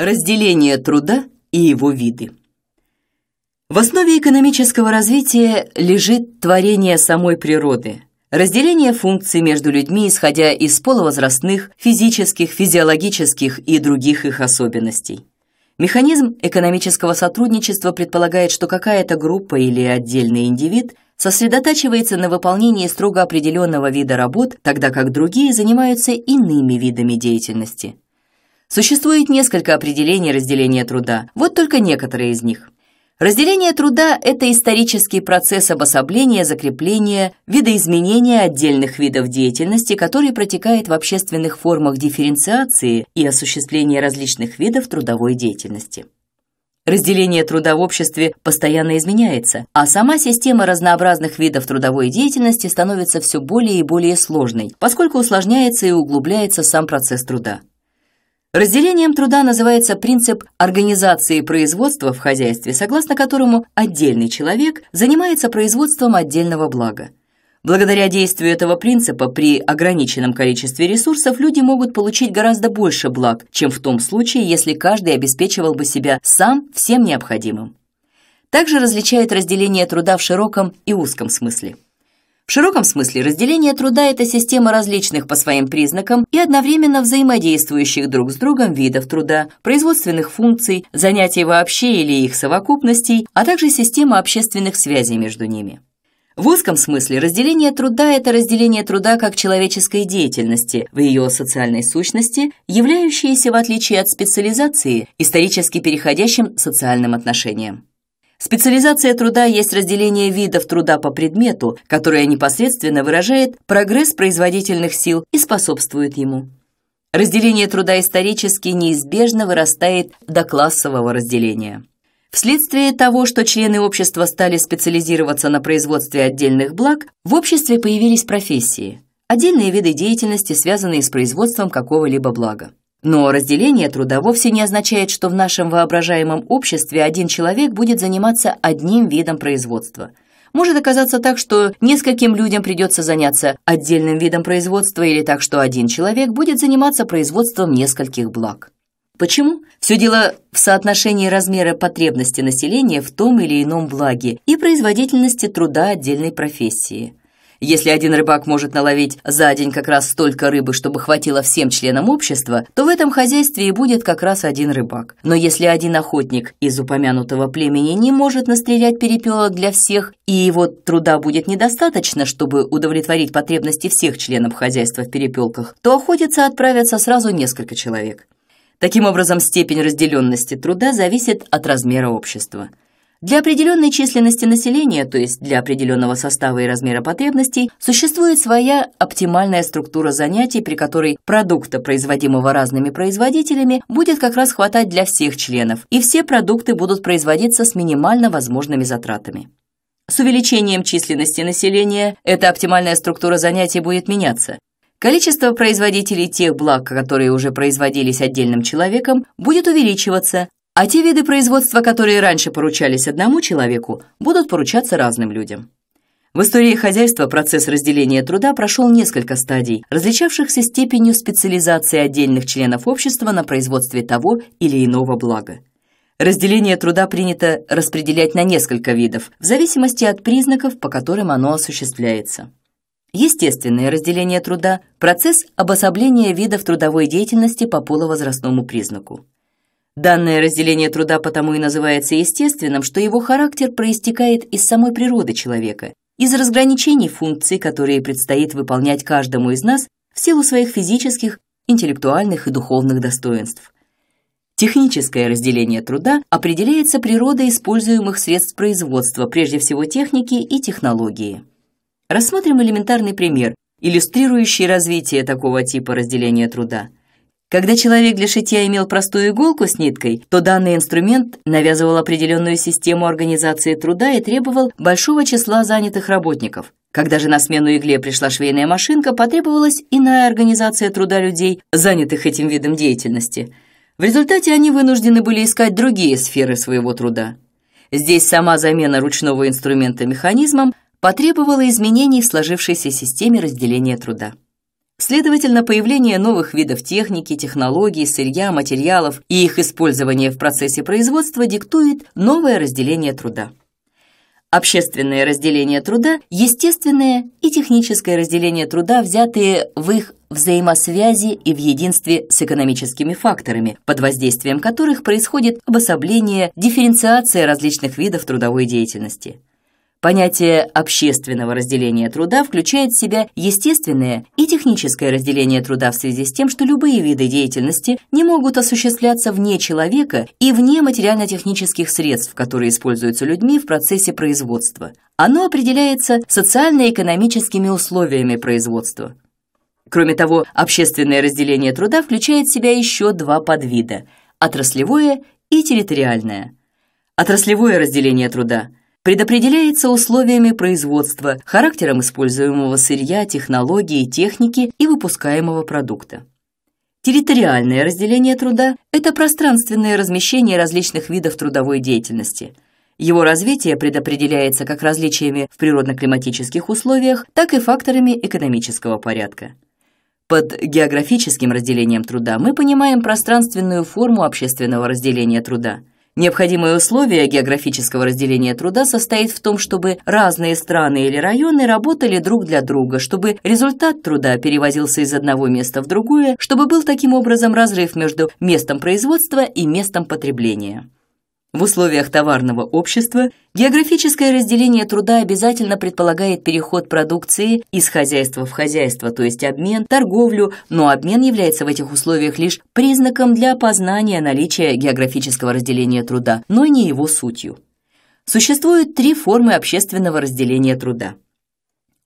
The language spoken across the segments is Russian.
Разделение труда и его виды. В основе экономического развития лежит творение самой природы, разделение функций между людьми, исходя из полувозрастных, физических, физиологических и других их особенностей. Механизм экономического сотрудничества предполагает, что какая-то группа или отдельный индивид сосредотачивается на выполнении строго определенного вида работ, тогда как другие занимаются иными видами деятельности – Существует несколько определений разделения труда, вот только некоторые из них. Разделение труда – это исторический процесс обособления, закрепления, видоизменения отдельных видов деятельности, который протекает в общественных формах дифференциации и осуществления различных видов трудовой деятельности. Разделение труда в обществе постоянно изменяется, а сама система разнообразных видов трудовой деятельности становится все более и более сложной, поскольку усложняется и углубляется сам процесс труда. Разделением труда называется принцип организации производства в хозяйстве, согласно которому отдельный человек занимается производством отдельного блага. Благодаря действию этого принципа при ограниченном количестве ресурсов люди могут получить гораздо больше благ, чем в том случае, если каждый обеспечивал бы себя сам всем необходимым. Также различает разделение труда в широком и узком смысле. В широком смысле разделение труда – это система различных по своим признакам и одновременно взаимодействующих друг с другом видов труда, производственных функций, занятий вообще или их совокупностей, а также система общественных связей между ними. В узком смысле разделение труда – это разделение труда как человеческой деятельности в ее социальной сущности, являющееся, в отличие от специализации, исторически переходящим социальным отношением. Специализация труда есть разделение видов труда по предмету, которое непосредственно выражает прогресс производительных сил и способствует ему. Разделение труда исторически неизбежно вырастает до классового разделения. Вследствие того, что члены общества стали специализироваться на производстве отдельных благ, в обществе появились профессии – отдельные виды деятельности, связанные с производством какого-либо блага. Но разделение труда вовсе не означает, что в нашем воображаемом обществе один человек будет заниматься одним видом производства. Может оказаться так, что нескольким людям придется заняться отдельным видом производства или так, что один человек будет заниматься производством нескольких благ. Почему? Все дело в соотношении размера потребности населения в том или ином благе и производительности труда отдельной профессии – если один рыбак может наловить за день как раз столько рыбы, чтобы хватило всем членам общества, то в этом хозяйстве и будет как раз один рыбак. Но если один охотник из упомянутого племени не может настрелять перепелок для всех, и его труда будет недостаточно, чтобы удовлетворить потребности всех членов хозяйства в перепелках, то охотиться отправятся сразу несколько человек. Таким образом, степень разделенности труда зависит от размера общества. Для определенной численности населения, то есть для определенного состава и размера потребностей, существует своя оптимальная структура занятий, при которой продукта, производимого разными производителями, будет как раз хватать для всех членов, и все продукты будут производиться с минимально возможными затратами. С увеличением численности населения эта оптимальная структура занятий будет меняться. Количество производителей тех благ, которые уже производились отдельным человеком, будет увеличиваться, а те виды производства, которые раньше поручались одному человеку, будут поручаться разным людям. В истории хозяйства процесс разделения труда прошел несколько стадий, различавшихся степенью специализации отдельных членов общества на производстве того или иного блага. Разделение труда принято распределять на несколько видов, в зависимости от признаков, по которым оно осуществляется. Естественное разделение труда – процесс обособления видов трудовой деятельности по полувозрастному признаку. Данное разделение труда потому и называется естественным, что его характер проистекает из самой природы человека, из разграничений функций, которые предстоит выполнять каждому из нас в силу своих физических, интеллектуальных и духовных достоинств. Техническое разделение труда определяется природой используемых средств производства, прежде всего техники и технологии. Рассмотрим элементарный пример, иллюстрирующий развитие такого типа разделения труда – когда человек для шитья имел простую иголку с ниткой, то данный инструмент навязывал определенную систему организации труда и требовал большого числа занятых работников. Когда же на смену игле пришла швейная машинка, потребовалась иная организация труда людей, занятых этим видом деятельности. В результате они вынуждены были искать другие сферы своего труда. Здесь сама замена ручного инструмента механизмом потребовала изменений в сложившейся системе разделения труда. Следовательно, появление новых видов техники, технологий, сырья, материалов и их использование в процессе производства диктует новое разделение труда. Общественное разделение труда, естественное и техническое разделение труда, взятые в их взаимосвязи и в единстве с экономическими факторами, под воздействием которых происходит обособление, дифференциация различных видов трудовой деятельности – Понятие общественного разделения труда включает в себя естественное и техническое разделение труда в связи с тем, что любые виды деятельности не могут осуществляться вне человека и вне материально-технических средств, которые используются людьми в процессе производства. Оно определяется социально-экономическими условиями производства. Кроме того, общественное разделение труда включает в себя еще два подвида – отраслевое и территориальное. Отраслевое разделение труда – предопределяется условиями производства, характером используемого сырья, технологии, техники и выпускаемого продукта. Территориальное разделение труда – это пространственное размещение различных видов трудовой деятельности. Его развитие предопределяется как различиями в природно-климатических условиях, так и факторами экономического порядка. Под географическим разделением труда мы понимаем пространственную форму общественного разделения труда – Необходимое условие географического разделения труда состоит в том, чтобы разные страны или районы работали друг для друга, чтобы результат труда перевозился из одного места в другое, чтобы был таким образом разрыв между местом производства и местом потребления. В условиях товарного общества географическое разделение труда обязательно предполагает переход продукции из хозяйства в хозяйство, то есть обмен, торговлю, но обмен является в этих условиях лишь признаком для опознания наличия географического разделения труда, но не его сутью. Существуют три формы общественного разделения труда.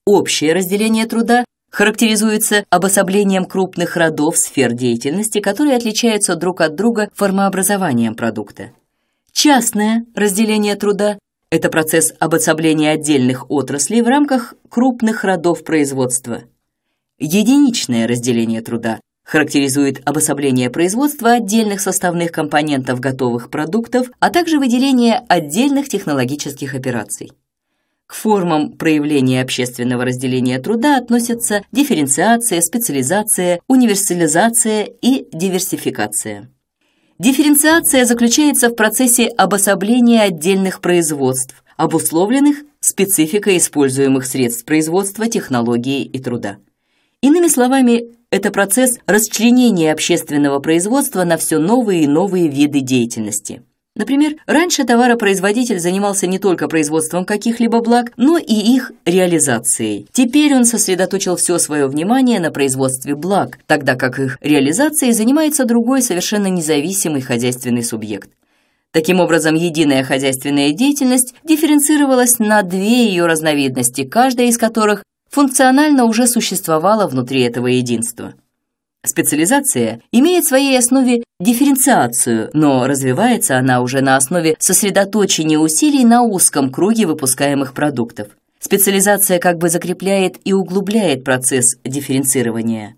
Общее разделение труда характеризуется обособлением крупных родов сфер деятельности, которые отличаются друг от друга формообразованием продукта. Частное разделение труда – это процесс обособления отдельных отраслей в рамках крупных родов производства. Единичное разделение труда характеризует обособление производства отдельных составных компонентов готовых продуктов, а также выделение отдельных технологических операций. К формам проявления общественного разделения труда относятся дифференциация, специализация, универсализация и диверсификация. Дифференциация заключается в процессе обособления отдельных производств, обусловленных спецификой используемых средств производства, технологии и труда. Иными словами, это процесс расчленения общественного производства на все новые и новые виды деятельности – Например, раньше товаропроизводитель занимался не только производством каких-либо благ, но и их реализацией. Теперь он сосредоточил все свое внимание на производстве благ, тогда как их реализацией занимается другой совершенно независимый хозяйственный субъект. Таким образом, единая хозяйственная деятельность дифференцировалась на две ее разновидности, каждая из которых функционально уже существовала внутри этого единства. Специализация имеет в своей основе дифференциацию, но развивается она уже на основе сосредоточения усилий на узком круге выпускаемых продуктов. Специализация как бы закрепляет и углубляет процесс дифференцирования.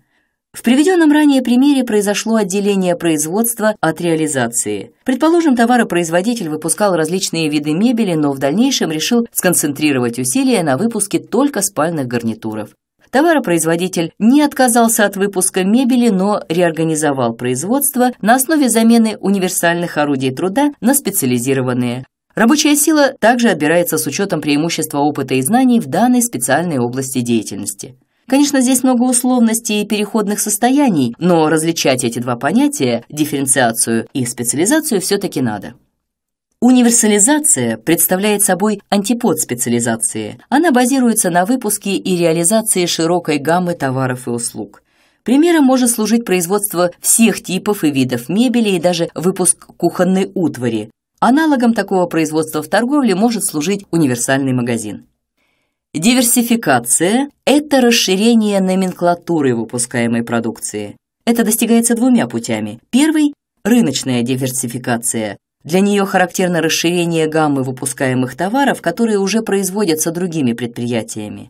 В приведенном ранее примере произошло отделение производства от реализации. Предположим, товаропроизводитель выпускал различные виды мебели, но в дальнейшем решил сконцентрировать усилия на выпуске только спальных гарнитуров. Товаропроизводитель не отказался от выпуска мебели, но реорганизовал производство на основе замены универсальных орудий труда на специализированные. Рабочая сила также отбирается с учетом преимущества опыта и знаний в данной специальной области деятельности. Конечно, здесь много условностей и переходных состояний, но различать эти два понятия, дифференциацию и специализацию, все-таки надо. Универсализация представляет собой антипод специализации. Она базируется на выпуске и реализации широкой гаммы товаров и услуг. Примером может служить производство всех типов и видов мебели и даже выпуск кухонной утвари. Аналогом такого производства в торговле может служить универсальный магазин. Диверсификация – это расширение номенклатуры выпускаемой продукции. Это достигается двумя путями. Первый – рыночная диверсификация, для нее характерно расширение гаммы выпускаемых товаров, которые уже производятся другими предприятиями.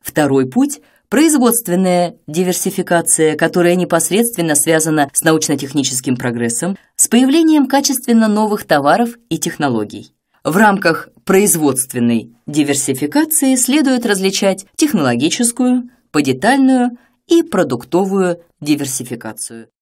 Второй путь – производственная диверсификация, которая непосредственно связана с научно-техническим прогрессом, с появлением качественно новых товаров и технологий. В рамках производственной диверсификации следует различать технологическую, подетальную и продуктовую диверсификацию.